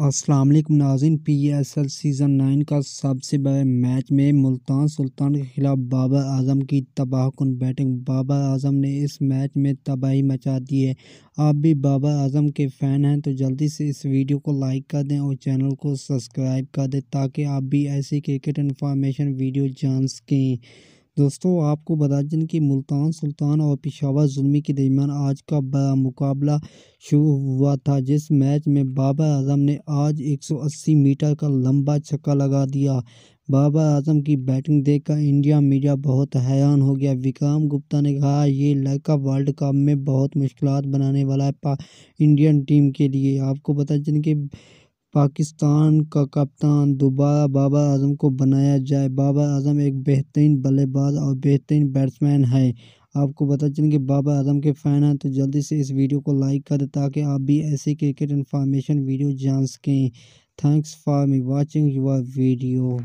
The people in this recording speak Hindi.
अस्सलाम वालेकुम नाजिन P S L season nine का सबसे बड़े मैच में मुल्तान सुल्तान के खिलाफ बाबर आजम की तबाह कुन बैटिंग बाबर आजम ने इस मैच में तबाही मचा दी है आप भी बाबर आजम के फ़ैन हैं तो जल्दी से इस वीडियो को लाइक कर दें और चैनल को सब्सक्राइब कर दें ताकि आप भी ऐसी क्रिकेट इन्फॉर्मेशन वीडियो जान सकें दोस्तों आपको बता दें कि मुल्तान सुल्तान और पिशावर जुलमी के दरमियान आज का बड़ा मुकाबला शुरू हुआ था जिस मैच में बाबर आजम ने आज 180 मीटर का लंबा छक्का लगा दिया बाबर आजम की बैटिंग देखकर इंडिया मीडिया बहुत हैरान हो गया विक्रम गुप्ता ने कहा ये लड़का वर्ल्ड कप में बहुत मुश्किल बनाने वाला है इंडियन टीम के लिए आपको बता दें कि पाकिस्तान का कप्तान दोबारा बाबर आजम को बनाया जाए बाबर आजम एक बेहतरीन बल्लेबाज और बेहतरीन बैट्समैन है आपको बता चलें कि बाबर आजम के फ़ैन हैं तो जल्दी से इस वीडियो को लाइक कर दें ताकि आप भी ऐसी क्रिकेट इन्फॉर्मेशन वीडियो जान सकें thanks for me watching your video